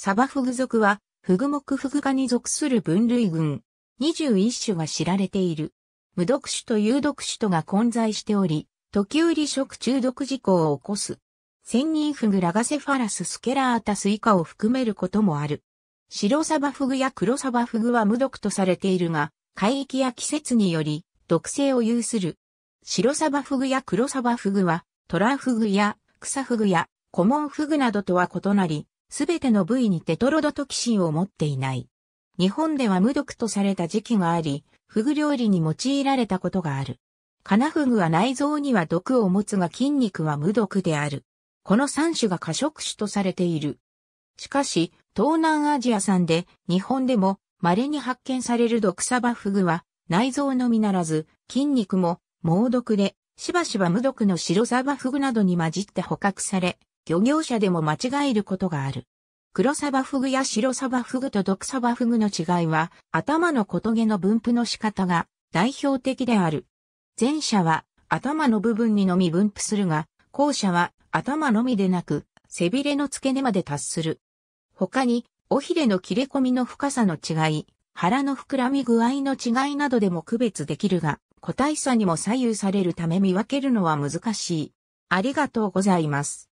サバフグ属は、フグ目フグ科に属する分類群。21種が知られている。無毒種と有毒種とが混在しており、時折食中毒事故を起こす。千人フグラガセファラススケラータスイカを含めることもある。白サバフグや黒サバフグは無毒とされているが、海域や季節により毒性を有する。白サバフグや黒サバフグは、トラフグや草フグやコモンフグなどとは異なり、すべての部位にテトロドトキシンを持っていない。日本では無毒とされた時期があり、フグ料理に用いられたことがある。カナフグは内臓には毒を持つが筋肉は無毒である。この3種が過食種とされている。しかし、東南アジア産で日本でも稀に発見される毒サバフグは内臓のみならず筋肉も猛毒でしばしば無毒の白サバフグなどに混じって捕獲され漁業者でも間違えることがある。黒サバフグや白サバフグと毒サバフグの違いは、頭の小棘の分布の仕方が代表的である。前者は頭の部分にのみ分布するが、後者は頭のみでなく、背びれの付け根まで達する。他に、尾ひれの切れ込みの深さの違い、腹の膨らみ具合の違いなどでも区別できるが、個体差にも左右されるため見分けるのは難しい。ありがとうございます。